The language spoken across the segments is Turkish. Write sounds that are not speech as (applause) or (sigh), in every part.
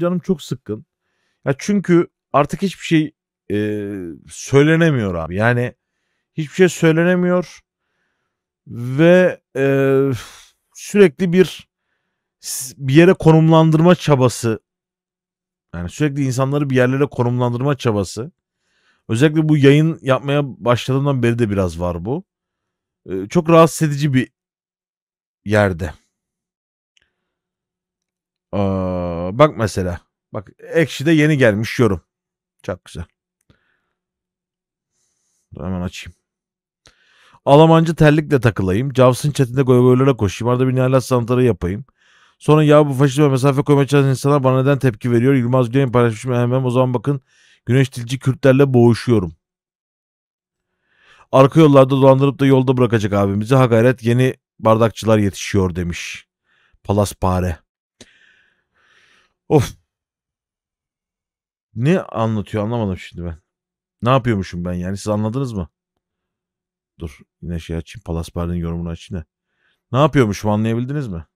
canım çok sıkkın. Ya çünkü artık hiçbir şey e, söylenemiyor abi. Yani hiçbir şey söylenemiyor ve e, sürekli bir bir yere konumlandırma çabası yani sürekli insanları bir yerlere konumlandırma çabası. Özellikle bu yayın yapmaya başladığından beri de biraz var bu. E, çok rahatsız edici bir yerde. Aa, bak mesela. Bak ekşi de yeni gelmiş yorum. Çok güzel. Dur hemen açayım. Almancı terlikle takılayım. Cavs'ın chatinde goygoylara koşayım. Arada bir Nihalat sanatları yapayım. Sonra ya bu faşizme mesafe koymaya çalışan insanlar bana neden tepki veriyor? Yılmaz Güney'in paylaşmışım hemen o zaman bakın Güneş Dilci Kürtlerle boğuşuyorum. Arka yollarda dolandırıp da yolda bırakacak abimizi ha gayret yeni bardakçılar yetişiyor demiş. Palas Palaspare. Of. Ne anlatıyor anlamadım şimdi ben. Ne yapıyormuşum ben yani siz anladınız mı? Dur yine şey açayım Palaspar'ın yorumunu açayım da. Ne yapıyormuşum anlayabildiniz mi?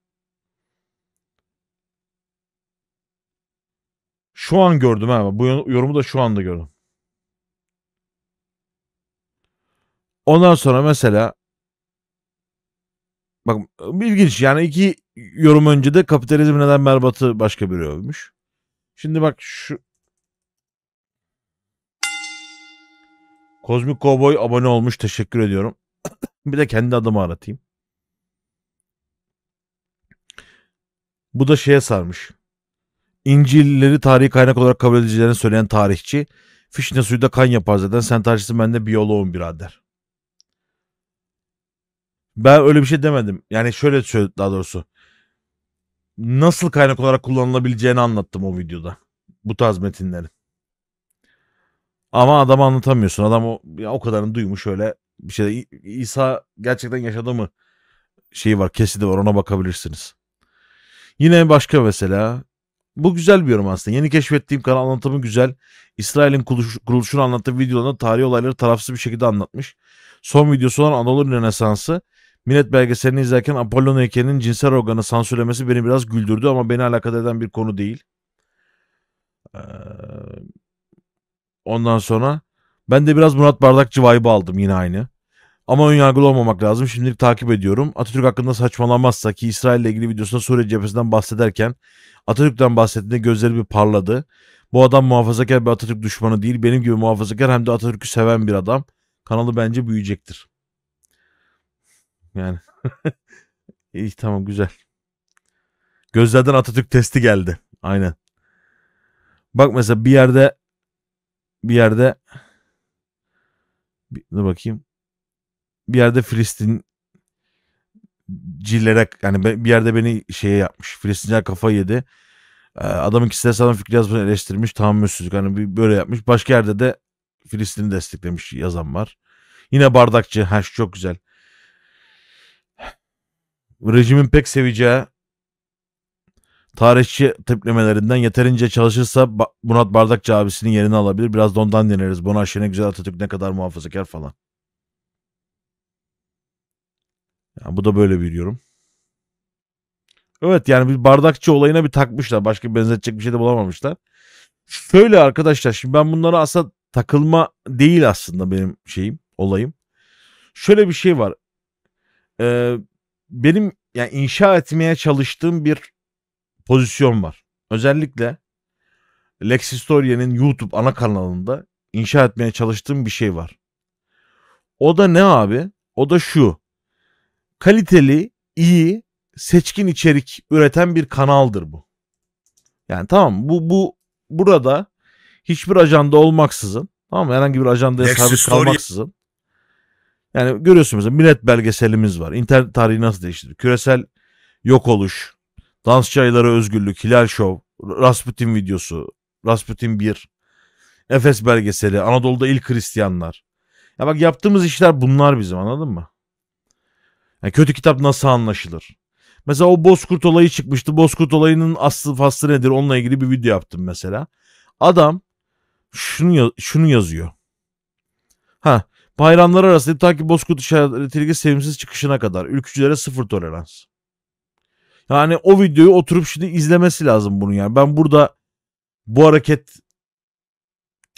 Şu an gördüm ha. Bu yorumu da şu anda gördüm. Ondan sonra mesela Bak ilginç yani iki yorum önce de kapitalizm neden berbatı başka biri övmüş. Şimdi bak şu Kozmik Cowboy abone olmuş teşekkür ediyorum. (coughs) bir de kendi adımı aratayım. Bu da şeye sarmış. İncil'leri tarihi kaynak olarak kabul edeceğini söyleyen tarihçi. Fişne suyu da kan yapar zaten. Sen tarihçisin ben de biyoloğum birader. Ben öyle bir şey demedim. Yani şöyle söyledim daha doğrusu. Nasıl kaynak olarak kullanılabileceğini anlattım o videoda. Bu tarz metinlerin. Ama adamı anlatamıyorsun. Adam o, ya o kadarını duymuş öyle bir şey. İsa gerçekten yaşadı mı? Şeyi var, kesidi var ona bakabilirsiniz. Yine başka mesela. Bu güzel bir yorum aslında. Yeni keşfettiğim kanal anlatımı güzel. İsrail'in kuruluşunu anlattığı videolarında tarihi olayları tarafsız bir şekilde anlatmış. Son videosu olan Anadolu Rönesansı Minet belgeselini izlerken Apollon heykelinin cinsel organı sansürlemesi beni biraz güldürdü ama beni alakadar eden bir konu değil. Ee, ondan sonra ben de biraz Murat Bardakçı vibe'ı aldım yine aynı. Ama ön yargılı olmamak lazım. Şimdilik takip ediyorum. Atatürk hakkında saçmalamazsa ki İsrail ile ilgili videosunda Suriye cephesinden bahsederken Atatürk'ten bahsettiğinde gözleri bir parladı. Bu adam muhafazakar bir Atatürk düşmanı değil. Benim gibi muhafazakar hem de Atatürk'ü seven bir adam. Kanalı bence büyüyecektir. Yani (laughs) İyi tamam güzel. Gözlerden Atatürk testi geldi. Aynen. Bak mesela bir yerde bir yerde bir, dur bakayım. Bir yerde Filistin cilere yani bir yerde beni şeye yapmış. Filistinler kafa yedi. Ee, adamın kişisel sağlam fikri yazmasını eleştirmiş. Tahammülsüzlük hani böyle yapmış. Başka yerde de Filistin'i desteklemiş yazan var. Yine bardakçı. Ha çok güzel rejimin pek seveceği tarihçi tiplemelerinden yeterince çalışırsa ba Murat Bardakçı abisinin yerini alabilir. Biraz da ondan deneriz. Bunu aşırı güzel Atatürk ne kadar muhafazakar falan. Yani bu da böyle bir yorum. Evet yani bir bardakçı olayına bir takmışlar. Başka benzetecek bir şey de bulamamışlar. Şöyle arkadaşlar şimdi ben bunlara asla takılma değil aslında benim şeyim, olayım. Şöyle bir şey var. Ee, benim yani inşa etmeye çalıştığım bir pozisyon var. Özellikle Lex YouTube ana kanalında inşa etmeye çalıştığım bir şey var. O da ne abi? O da şu. Kaliteli, iyi, seçkin içerik üreten bir kanaldır bu. Yani tamam bu bu burada hiçbir ajanda olmaksızın tamam mı? herhangi bir ajandaya Lex sabit Story... kalmaksızın yani görüyorsunuz millet belgeselimiz var. İnternet tarihi nasıl değiştirdi? Küresel yok oluş, dansçı ayları özgürlük, Hilal Show, Rasputin videosu, Rasputin 1, Efes belgeseli, Anadolu'da ilk Hristiyanlar. Ya bak yaptığımız işler bunlar bizim anladın mı? Yani kötü kitap nasıl anlaşılır? Mesela o Bozkurt olayı çıkmıştı. Bozkurt olayının aslı faslı nedir? Onunla ilgili bir video yaptım mesela. Adam şunu, şunu yazıyor. Ha Bayramlar arasında ta ki Bozkurt işaretiyle sevimsiz çıkışına kadar. Ülkücülere sıfır tolerans. Yani o videoyu oturup şimdi izlemesi lazım bunun yani. Ben burada bu hareket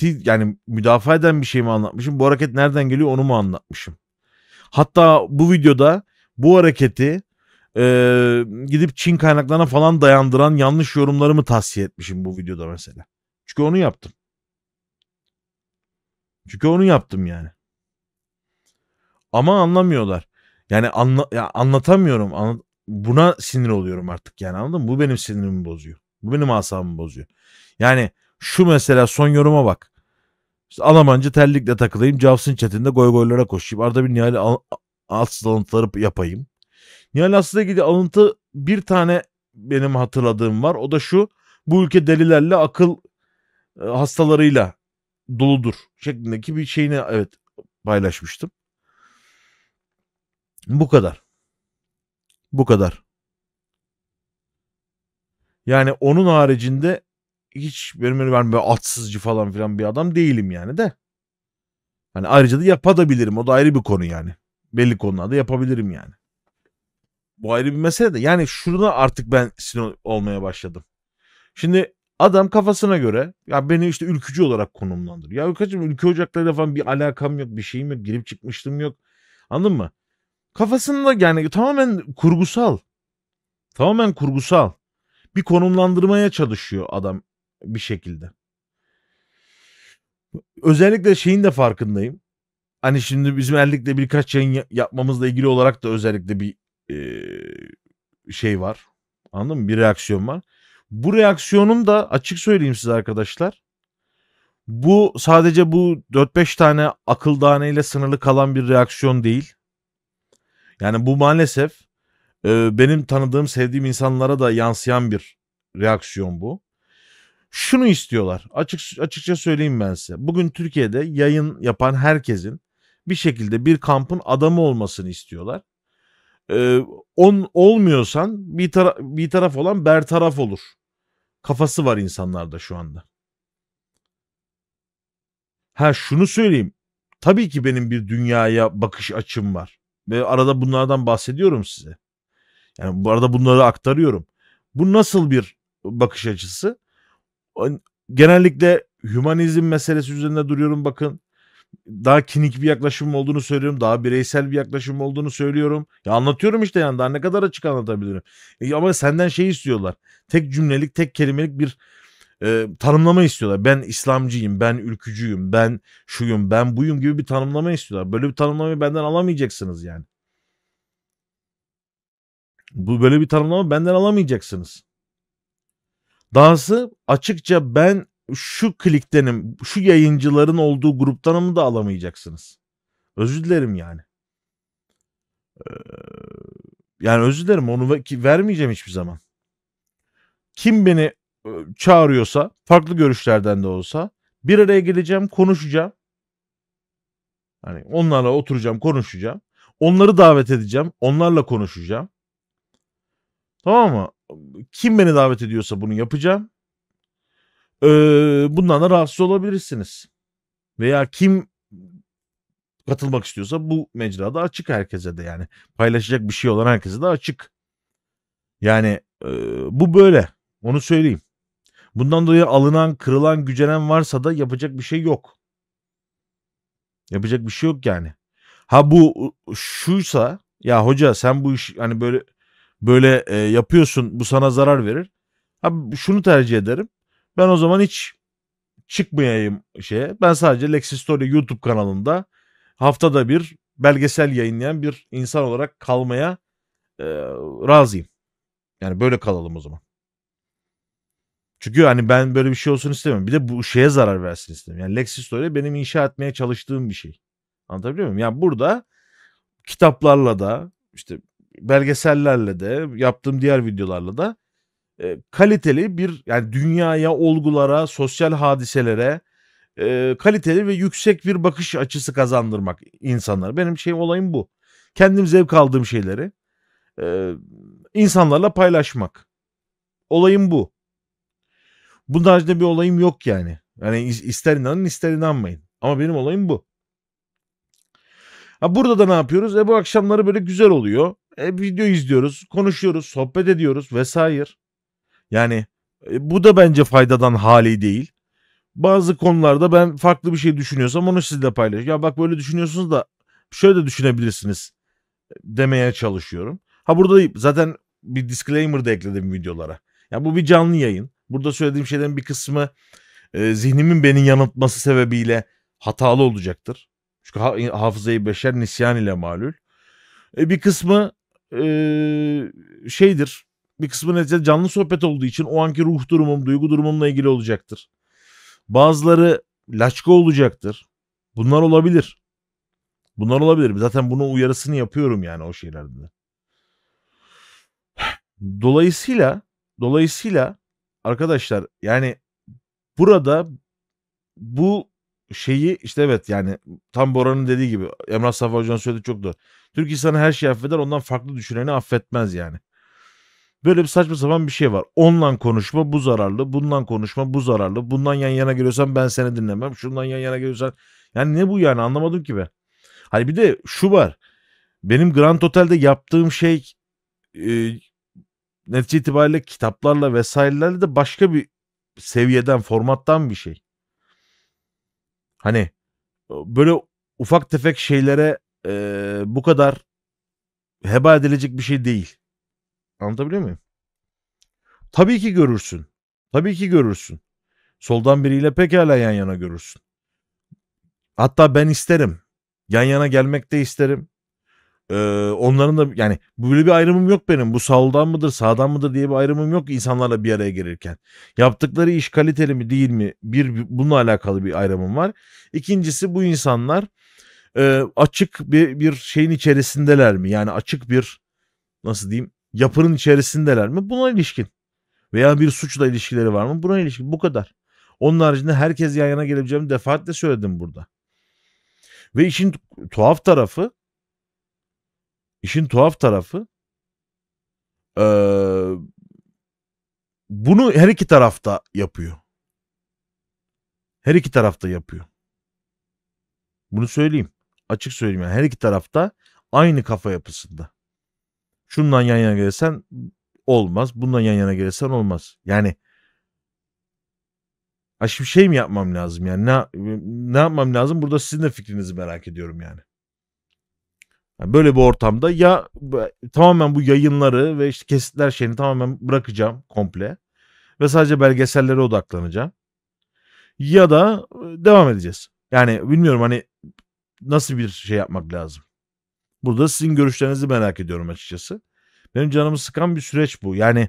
yani müdafaa eden bir şey mi anlatmışım? Bu hareket nereden geliyor onu mu anlatmışım? Hatta bu videoda bu hareketi e, gidip Çin kaynaklarına falan dayandıran yanlış yorumlarımı tavsiye etmişim bu videoda mesela. Çünkü onu yaptım. Çünkü onu yaptım yani. Ama anlamıyorlar. Yani anla, ya anlatamıyorum. Anla, buna sinir oluyorum artık yani anladın mı? Bu benim sinirimi bozuyor. Bu benim asabımı bozuyor. Yani şu mesela son yoruma bak. İşte Almancı terlikle takılayım. Cavs'ın çetinde goy goylara koşayım. Arada bir Nihal al, Aslı alıntıları yapayım. Nihal Aslı'ya ilgili alıntı bir tane benim hatırladığım var. O da şu. Bu ülke delilerle akıl e, hastalarıyla doludur şeklindeki bir şeyini evet paylaşmıştım. Bu kadar. Bu kadar. Yani onun haricinde hiç benim öyle ben böyle atsızcı falan filan bir adam değilim yani de. Hani ayrıca da yapabilirim. O da ayrı bir konu yani. Belli konularda yapabilirim yani. Bu ayrı bir mesele de. Yani şurada artık ben sinir olmaya başladım. Şimdi adam kafasına göre ya beni işte ülkücü olarak konumlandırıyor. Ya kaçım ülke ocaklarıyla falan bir alakam yok, bir şeyim yok, girip çıkmıştım yok. Anladın mı? Kafasında yani tamamen kurgusal. Tamamen kurgusal. Bir konumlandırmaya çalışıyor adam bir şekilde. Özellikle şeyin de farkındayım. Hani şimdi bizim ellikle birkaç yayın yapmamızla ilgili olarak da özellikle bir e, şey var. Anladın mı? Bir reaksiyon var. Bu reaksiyonum da açık söyleyeyim size arkadaşlar. Bu sadece bu 4-5 tane akıl daneyle sınırlı kalan bir reaksiyon değil. Yani bu maalesef e, benim tanıdığım, sevdiğim insanlara da yansıyan bir reaksiyon bu. Şunu istiyorlar. Açık açıkça söyleyeyim ben size. Bugün Türkiye'de yayın yapan herkesin bir şekilde bir kampın adamı olmasını istiyorlar. Ee, on olmuyorsan bir, taraf bir taraf olan ber taraf olur. Kafası var insanlarda şu anda. Ha şunu söyleyeyim. Tabii ki benim bir dünyaya bakış açım var. Ve arada bunlardan bahsediyorum size. Yani bu arada bunları aktarıyorum. Bu nasıl bir bakış açısı? Genellikle hümanizm meselesi üzerinde duruyorum bakın. Daha kinik bir yaklaşım olduğunu söylüyorum. Daha bireysel bir yaklaşım olduğunu söylüyorum. Ya anlatıyorum işte yani daha ne kadar açık anlatabilirim. E ama senden şey istiyorlar. Tek cümlelik, tek kelimelik bir e, tanımlama istiyorlar. Ben İslamcıyım, ben ülkücüyüm, ben şuyum, ben buyum gibi bir tanımlama istiyorlar. Böyle bir tanımlamayı benden alamayacaksınız yani. Bu böyle bir tanımlama benden alamayacaksınız. Dahası açıkça ben şu kliktenim, şu yayıncıların olduğu gruptanımı da alamayacaksınız. Özür dilerim yani. Ee, yani özür dilerim onu vermeyeceğim hiçbir zaman. Kim beni çağırıyorsa, farklı görüşlerden de olsa bir araya geleceğim, konuşacağım. Hani onlarla oturacağım, konuşacağım. Onları davet edeceğim, onlarla konuşacağım. Tamam mı? Kim beni davet ediyorsa bunu yapacağım. Ee, bundan da rahatsız olabilirsiniz. Veya kim katılmak istiyorsa bu mecrada açık herkese de yani. Paylaşacak bir şey olan herkese de açık. Yani e, bu böyle. Onu söyleyeyim. Bundan dolayı alınan, kırılan, gücenen varsa da yapacak bir şey yok. Yapacak bir şey yok yani. Ha bu şuysa ya hoca sen bu iş hani böyle böyle e, yapıyorsun bu sana zarar verir. Ha şunu tercih ederim. Ben o zaman hiç çıkmayayım şeye. Ben sadece Lexis Story YouTube kanalında haftada bir belgesel yayınlayan bir insan olarak kalmaya e, razıyım. Yani böyle kalalım o zaman. Çünkü hani ben böyle bir şey olsun istemiyorum. Bir de bu şeye zarar versin istemiyorum. Yani Lexis öyle benim inşa etmeye çalıştığım bir şey. Anlatabiliyor muyum? Yani burada kitaplarla da işte belgesellerle de yaptığım diğer videolarla da e, kaliteli bir yani dünyaya, olgulara, sosyal hadiselere e, kaliteli ve yüksek bir bakış açısı kazandırmak insanlara. Benim şey olayım bu. Kendim zevk aldığım şeyleri e, insanlarla paylaşmak. Olayım bu. Bunda haricinde bir olayım yok yani. Yani ister inanın ister inanmayın. Ama benim olayım bu. Ha burada da ne yapıyoruz? E bu akşamları böyle güzel oluyor. E video izliyoruz, konuşuyoruz, sohbet ediyoruz vesaire. Yani e, bu da bence faydadan hali değil. Bazı konularda ben farklı bir şey düşünüyorsam onu sizle paylaşıyorum. Ya bak böyle düşünüyorsunuz da şöyle de düşünebilirsiniz e, demeye çalışıyorum. Ha burada zaten bir disclaimer da ekledim videolara. Ya bu bir canlı yayın. Burada söylediğim şeylerin bir kısmı e, zihnimin beni yanıltması sebebiyle hatalı olacaktır. Çünkü ha- hafızayı beşer nisyan ile malül. E, bir kısmı e, şeydir. Bir kısmı neticede canlı sohbet olduğu için o anki ruh durumum, duygu durumumla ilgili olacaktır. Bazıları laçka olacaktır. Bunlar olabilir. Bunlar olabilir. Zaten bunu uyarısını yapıyorum yani o şeylerde. Dolayısıyla dolayısıyla arkadaşlar yani burada bu şeyi işte evet yani tam Bora'nın dediği gibi Emrah Safa Hoca'nın söylediği çok doğru. Türk insanı her şeyi affeder ondan farklı düşüneni affetmez yani. Böyle bir saçma sapan bir şey var. Ondan konuşma bu zararlı, bundan konuşma bu zararlı. Bundan yan yana geliyorsan ben seni dinlemem. Şundan yan yana geliyorsan yani ne bu yani anlamadım ki ben. Hani bir de şu var. Benim Grand Hotel'de yaptığım şey netice itibariyle kitaplarla vesairelerle de başka bir seviyeden, formattan bir şey. Hani böyle ufak tefek şeylere e, bu kadar heba edilecek bir şey değil. Anlatabiliyor muyum? Tabii ki görürsün. Tabii ki görürsün. Soldan biriyle pekala yan yana görürsün. Hatta ben isterim. Yan yana gelmek de isterim. Ee, onların da yani böyle bir ayrımım yok benim. Bu soldan mıdır sağdan mıdır diye bir ayrımım yok insanlarla bir araya gelirken. Yaptıkları iş kaliteli mi değil mi? Bir bununla alakalı bir ayrımım var. İkincisi bu insanlar e, açık bir, bir şeyin içerisindeler mi? Yani açık bir nasıl diyeyim yapının içerisindeler mi? Buna ilişkin. Veya bir suçla ilişkileri var mı? Buna ilişkin bu kadar. Onun haricinde herkes yan yana gelebileceğimi defaatle söyledim burada. Ve işin tuhaf tarafı İşin tuhaf tarafı e, bunu her iki tarafta yapıyor. Her iki tarafta yapıyor. Bunu söyleyeyim. Açık söyleyeyim. Yani her iki tarafta aynı kafa yapısında. Şundan yan yana gelirsen olmaz. Bundan yan yana gelirsen olmaz. Yani Ha şimdi şey mi yapmam lazım yani ne, ne yapmam lazım burada sizin de fikrinizi merak ediyorum yani böyle bir ortamda ya tamamen bu yayınları ve işte kesitler şeyini tamamen bırakacağım komple ve sadece belgesellere odaklanacağım. Ya da e, devam edeceğiz. Yani bilmiyorum hani nasıl bir şey yapmak lazım. Burada sizin görüşlerinizi merak ediyorum açıkçası. Benim canımı sıkan bir süreç bu. Yani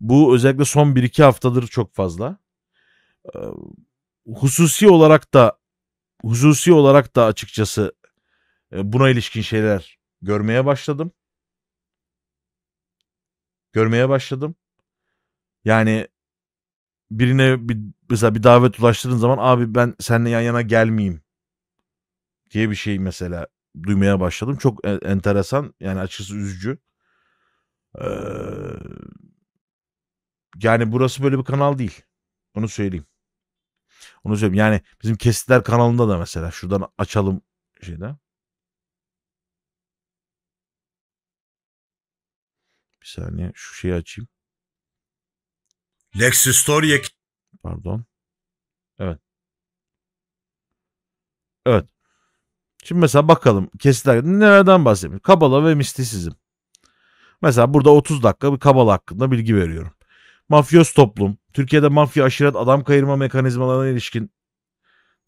bu özellikle son 1-2 haftadır çok fazla. Hususi olarak da hususi olarak da açıkçası e, buna ilişkin şeyler görmeye başladım. Görmeye başladım. Yani birine bir, mesela bir davet ulaştırdığın zaman abi ben seninle yan yana gelmeyeyim diye bir şey mesela duymaya başladım. Çok e, enteresan yani açıkçası üzücü. Ee, yani burası böyle bir kanal değil. Onu söyleyeyim. Onu söyleyeyim. Yani bizim kesitler kanalında da mesela şuradan açalım şeyde. Bir saniye şu şeyi açayım. Lexus Torye pardon. Evet. Evet. Şimdi mesela bakalım kesitler nereden bahsediyor? Kabala ve mistisizm. Mesela burada 30 dakika bir kabala hakkında bilgi veriyorum. Mafyöz toplum, Türkiye'de mafya aşiret adam kayırma mekanizmalarına ilişkin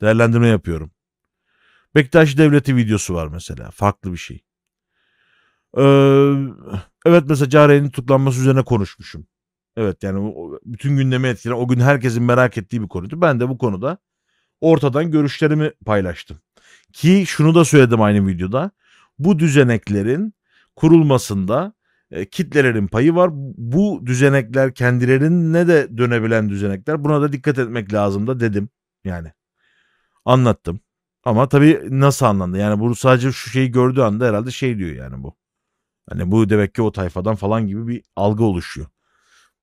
değerlendirme yapıyorum. Bektaş Devleti videosu var mesela farklı bir şey. Ee, evet mesela Care'nin tutuklanması üzerine konuşmuşum. Evet yani bütün gündemi etkilen o gün herkesin merak ettiği bir konuydu. Ben de bu konuda ortadan görüşlerimi paylaştım. Ki şunu da söyledim aynı videoda. Bu düzeneklerin kurulmasında e, kitlelerin payı var. Bu düzenekler kendilerine de dönebilen düzenekler. Buna da dikkat etmek lazım da dedim. Yani anlattım. Ama tabii nasıl anlandı? Yani bunu sadece şu şeyi gördüğü anda herhalde şey diyor yani bu. Hani bu demek ki o tayfadan falan gibi bir algı oluşuyor.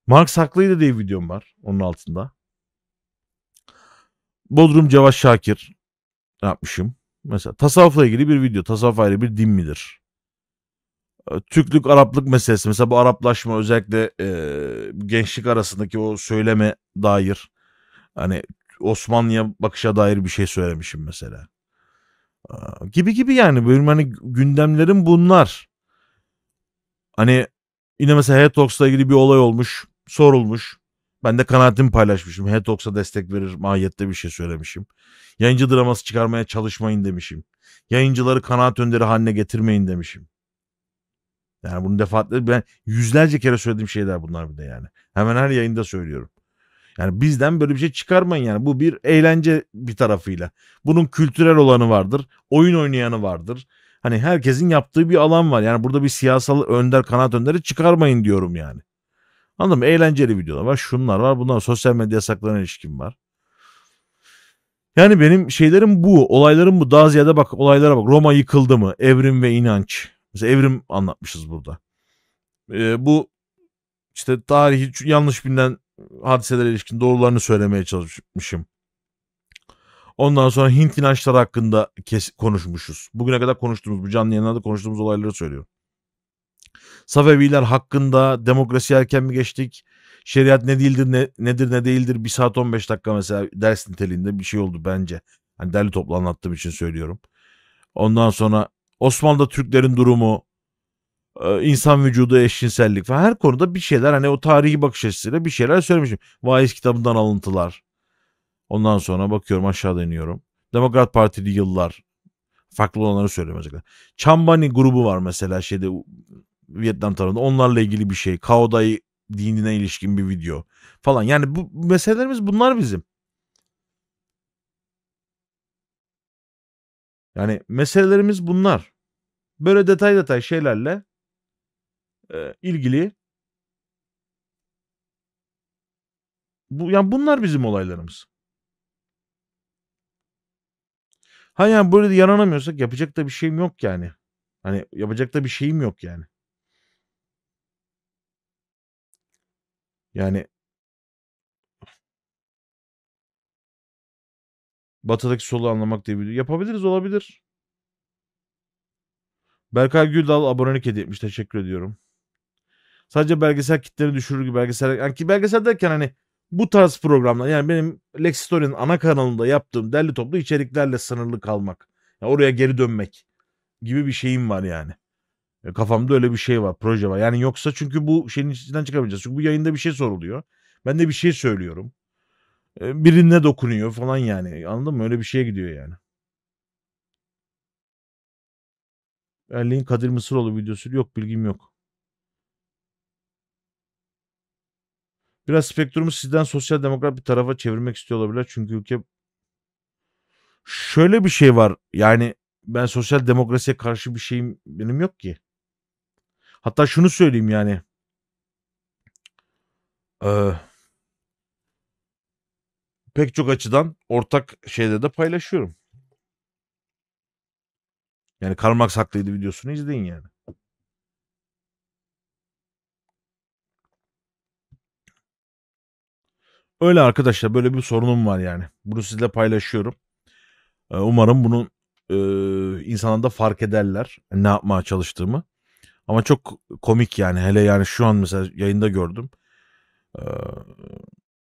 Marx haklıydı diye bir videom var onun altında. Bodrum Cevaş Şakir yapmışım. Mesela tasavvufla ilgili bir video. Tasavvuf ayrı bir din midir? Ee, Türklük Araplık meselesi mesela bu Araplaşma özellikle e, gençlik arasındaki o söyleme dair hani Osmanlı'ya bakışa dair bir şey söylemişim mesela. E, gibi gibi yani benim hani gündemlerim bunlar. Hani yine mesela hetoxla ilgili bir olay olmuş. Sorulmuş. Ben de kanaatimi paylaşmışım. Head destek verir mahiyette bir şey söylemişim. Yayıncı draması çıkarmaya çalışmayın demişim. Yayıncıları kanaat önderi haline getirmeyin demişim. Yani bunu defaatle ben yüzlerce kere söylediğim şeyler bunlar bir de yani. Hemen her yayında söylüyorum. Yani bizden böyle bir şey çıkarmayın yani. Bu bir eğlence bir tarafıyla. Bunun kültürel olanı vardır. Oyun oynayanı vardır. Hani herkesin yaptığı bir alan var. Yani burada bir siyasal önder kanat önderi çıkarmayın diyorum yani. Anladın mı? Eğlenceli videolar var. Şunlar var. Bunlar sosyal medya yasaklarına ilişkin var. Yani benim şeylerim bu. Olaylarım bu. Daha ziyade bak olaylara bak. Roma yıkıldı mı? Evrim ve inanç. Mesela evrim anlatmışız burada. Ee, bu işte tarihi yanlış bilinen hadiselere ilişkin doğrularını söylemeye çalışmışım. Ondan sonra Hint inançları hakkında kes konuşmuşuz. Bugüne kadar konuştuğumuz, bu canlı yayınlarda konuştuğumuz olayları söylüyorum. Safeviler hakkında demokrasi erken mi geçtik? Şeriat ne değildir ne, nedir ne değildir? Bir saat 15 dakika mesela ders niteliğinde bir şey oldu bence. Hani derli toplu anlattığım için söylüyorum. Ondan sonra Osmanlı'da Türklerin durumu, e, insan vücudu eşcinsellik falan her konuda bir şeyler hani o tarihi bakış açısıyla bir şeyler söylemişim. Vaiz kitabından alıntılar. Ondan sonra bakıyorum aşağıda iniyorum. Demokrat Partili yıllar. Farklı olanları söylüyorum özellikle. Chambani grubu var mesela şeyde Vietnam tarafında. Onlarla ilgili bir şey. Khao Dai dinine ilişkin bir video falan. Yani bu meselelerimiz bunlar bizim. Yani meselelerimiz bunlar. Böyle detay detay şeylerle e, ilgili bu yani bunlar bizim olaylarımız. Ha yani böyle de yaranamıyorsak yapacak da bir şeyim yok yani. Hani yapacak da bir şeyim yok yani. Yani batıdaki solu anlamak diye bir yapabiliriz olabilir. Berkay Güldal abonelik hediye etmiş. Teşekkür ediyorum. Sadece belgesel kitlerini düşürür gibi belgesel. Yani ki belgesel derken hani bu tarz programlar yani benim Lex Story'nin ana kanalında yaptığım derli toplu içeriklerle sınırlı kalmak. Yani oraya geri dönmek gibi bir şeyim var yani. E, kafamda öyle bir şey var, proje var. Yani yoksa çünkü bu şeyin içinden çıkamayacağız. Çünkü bu yayında bir şey soruluyor. Ben de bir şey söylüyorum. E, birine dokunuyor falan yani. Anladın mı? Öyle bir şeye gidiyor yani. Erli'nin Kadir Mısıroğlu videosu yok bilgim yok. Biraz spektrumu sizden sosyal demokrat bir tarafa çevirmek istiyor olabilir. Çünkü ülke şöyle bir şey var. Yani ben sosyal demokrasiye karşı bir şeyim benim yok ki. Hatta şunu söyleyeyim yani. Ee, pek çok açıdan ortak şeyde de paylaşıyorum. Yani Karl Marx haklıydı videosunu izleyin yani. Öyle arkadaşlar böyle bir sorunum var yani. Bunu sizle paylaşıyorum. Ee, umarım bunu e, insanlar da fark ederler. Ne yapmaya çalıştığımı. Ama çok komik yani. Hele yani şu an mesela yayında gördüm. Ee,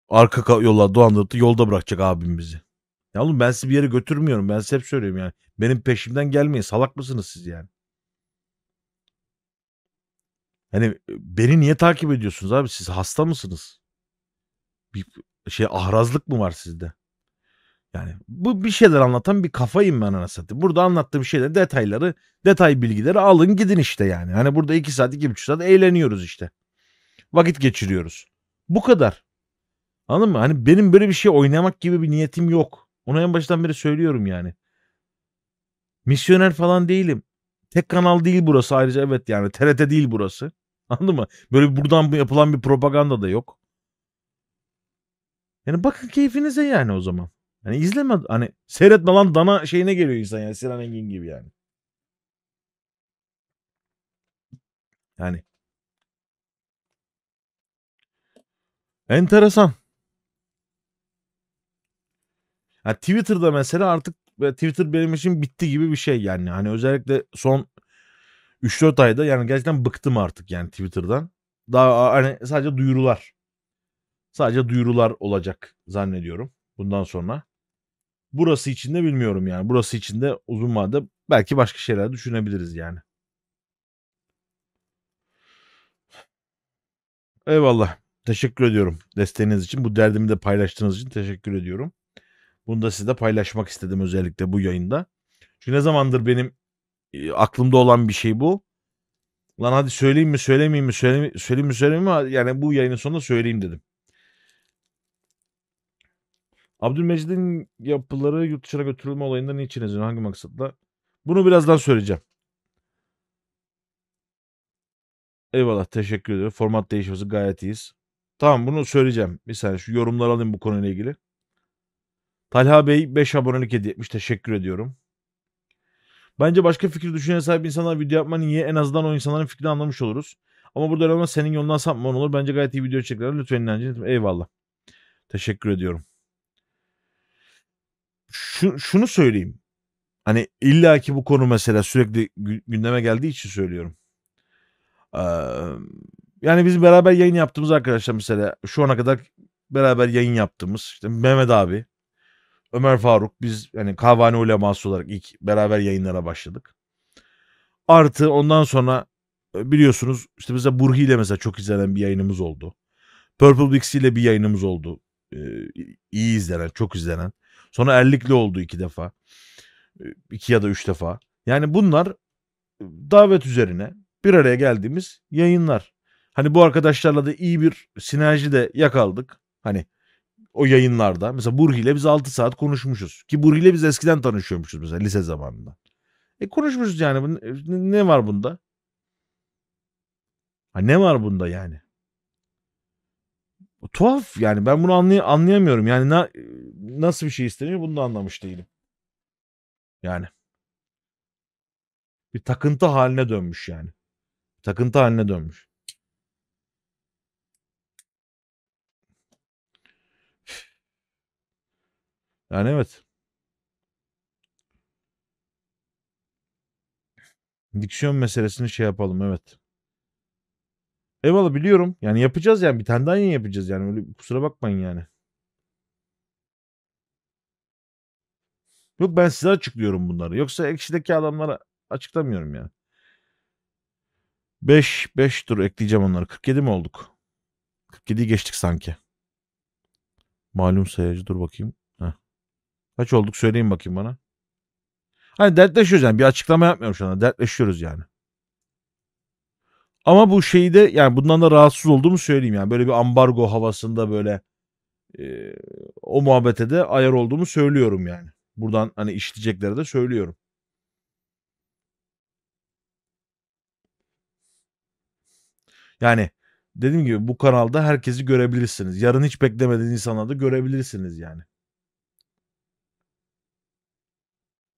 arka yolla dolandırdı yolda bırakacak abim bizi. Ya oğlum ben sizi bir yere götürmüyorum. Ben size hep söylüyorum yani. Benim peşimden gelmeyin. Salak mısınız siz yani? Hani e, beni niye takip ediyorsunuz abi? Siz hasta mısınız? bir şey ahrazlık mı var sizde? Yani bu bir şeyler anlatan bir kafayım ben anasatı. Burada anlattığım şeyler detayları, detay bilgileri alın gidin işte yani. Hani burada iki saat, iki buçuk saat eğleniyoruz işte. Vakit geçiriyoruz. Bu kadar. Anladın mı? Hani benim böyle bir şey oynamak gibi bir niyetim yok. Onu en baştan beri söylüyorum yani. Misyoner falan değilim. Tek kanal değil burası ayrıca evet yani TRT değil burası. Anladın mı? Böyle buradan yapılan bir propaganda da yok. Yani bakın keyfinize yani o zaman. Yani izleme hani seyretme lan dana şeyine geliyor insan yani Sinan Engin gibi yani. Yani. Enteresan. Yani Twitter'da mesela artık Twitter benim için bitti gibi bir şey yani. Hani özellikle son 3-4 ayda yani gerçekten bıktım artık yani Twitter'dan. Daha hani sadece duyurular. Sadece duyurular olacak zannediyorum bundan sonra. Burası için de bilmiyorum yani. Burası için de uzun vadede belki başka şeyler düşünebiliriz yani. Eyvallah. Teşekkür ediyorum desteğiniz için. Bu derdimi de paylaştığınız için teşekkür ediyorum. Bunu da sizle paylaşmak istedim özellikle bu yayında. Çünkü ne zamandır benim e, aklımda olan bir şey bu. Lan hadi söyleyeyim mi söylemeyeyim mi söyleyeyim mi söyleyeyim mi yani bu yayının sonunda söyleyeyim dedim. Abdülmecid'in yapıları yurt dışına götürülme olayında niçin eziliyor? Hangi maksatla? Bunu birazdan söyleyeceğim. Eyvallah teşekkür ederim. Format değişmesi gayet iyiyiz. Tamam bunu söyleyeceğim. Bir saniye şu yorumları alayım bu konuyla ilgili. Talha Bey 5 abonelik hediye etmiş. Teşekkür ediyorum. Bence başka fikir düşünen sahip insanlar video yapma niye? En azından o insanların fikrini anlamış oluruz. Ama burada önemli senin yolundan sapman olur. Bence gayet iyi video çekler. Lütfen inancın. Eyvallah. Teşekkür ediyorum şu, şunu söyleyeyim. Hani illaki bu konu mesela sürekli gündeme geldiği için söylüyorum. Ee, yani biz beraber yayın yaptığımız arkadaşlar mesela şu ana kadar beraber yayın yaptığımız işte Mehmet abi, Ömer Faruk biz yani kahvane uleması olarak ilk beraber yayınlara başladık. Artı ondan sonra e, biliyorsunuz işte bize Burhi ile mesela çok izlenen bir yayınımız oldu. Purple Bix ile bir yayınımız oldu. Ee, iyi izlenen, çok izlenen. Sonra Erlik'le oldu iki defa. Ee, iki ya da üç defa. Yani bunlar e, davet üzerine bir araya geldiğimiz yayınlar. Hani bu arkadaşlarla da iyi bir sinerji de yakaldık. Hani o yayınlarda. Mesela Burhi ile biz 6 saat konuşmuşuz. Ki Burhi ile biz eskiden tanışıyormuşuz mesela lise zamanında. E konuşmuşuz yani. E, ne var bunda? Ha, ne var bunda yani? Tuhaf yani ben bunu anlay anlayamıyorum. Yani na nasıl bir şey isteniyor bunu da anlamış değilim. Yani. Bir takıntı haline dönmüş yani. Takıntı haline dönmüş. Yani evet. Diksiyon meselesini şey yapalım evet. Eyvallah biliyorum. Yani yapacağız yani. Bir tane daha yayın yapacağız yani. Öyle kusura bakmayın yani. Yok ben size açıklıyorum bunları. Yoksa ekşideki adamlara açıklamıyorum yani. 5 5 dur ekleyeceğim onları. 47 mi olduk? 47'yi geçtik sanki. Malum sayacı dur bakayım. Heh. Kaç olduk söyleyin bakayım bana. Hani dertleşiyoruz yani. Bir açıklama yapmıyorum şu anda. Dertleşiyoruz yani. Ama bu şeyde yani bundan da rahatsız olduğumu söyleyeyim yani böyle bir ambargo havasında böyle e, o muhabbete de ayar olduğumu söylüyorum yani. Buradan hani işleyeceklere de söylüyorum. Yani dediğim gibi bu kanalda herkesi görebilirsiniz. Yarın hiç beklemediğiniz insanları da görebilirsiniz yani.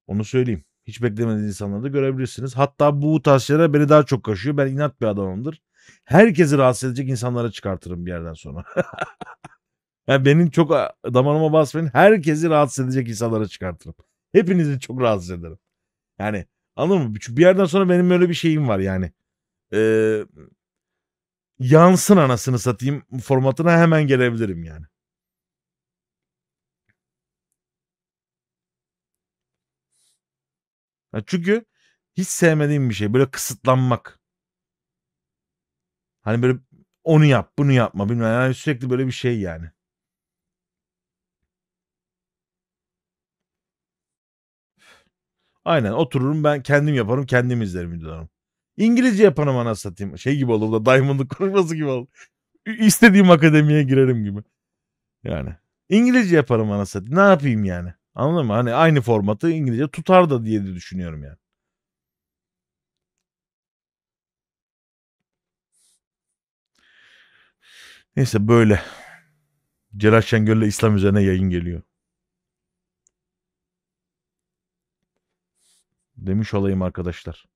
Onu söyleyeyim. Hiç beklemediğiniz insanları da görebilirsiniz. Hatta bu tarz şeyler beni daha çok kaşıyor. Ben inat bir adamımdır. Herkesi rahatsız edecek insanlara çıkartırım bir yerden sonra. (laughs) yani benim çok damarıma basmayın. Herkesi rahatsız edecek insanlara çıkartırım. Hepinizi çok rahatsız ederim. Yani anladın mı? Bir yerden sonra benim böyle bir şeyim var yani. Ee, yansın anasını satayım formatına hemen gelebilirim yani. Yani çünkü hiç sevmediğim bir şey. Böyle kısıtlanmak. Hani böyle onu yap bunu yapma bilmem. Yani sürekli böyle bir şey yani. Aynen otururum ben kendim yaparım kendim izlerim videolarımı. İngilizce yaparım ana satayım. Şey gibi olur da Diamond'ın (laughs) konuşması gibi olur. İstediğim akademiye girerim gibi. Yani. İngilizce yaparım ana satayım. Ne yapayım yani? Anladın mı? Hani aynı formatı İngilizce tutar da diye de düşünüyorum yani. Neyse böyle. Celal Şengöl'le İslam üzerine yayın geliyor. Demiş olayım arkadaşlar.